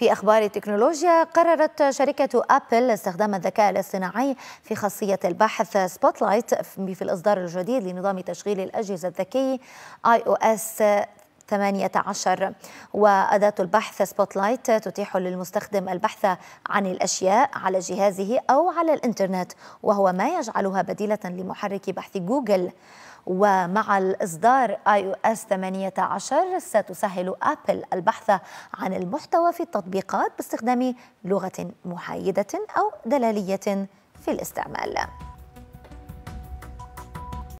في أخبار التكنولوجيا قررت شركة أبل استخدام الذكاء الاصطناعي في خاصية البحث سبوتلايت في الإصدار الجديد لنظام تشغيل الأجهزة الذكي iOS 18 وأداة البحث سبوت لايت تتيح للمستخدم البحث عن الأشياء على جهازه أو على الإنترنت وهو ما يجعلها بديلة لمحرك بحث جوجل ومع الإصدار آي أو إس 18 ستسهل أبل البحث عن المحتوى في التطبيقات باستخدام لغة محايدة أو دلالية في الاستعمال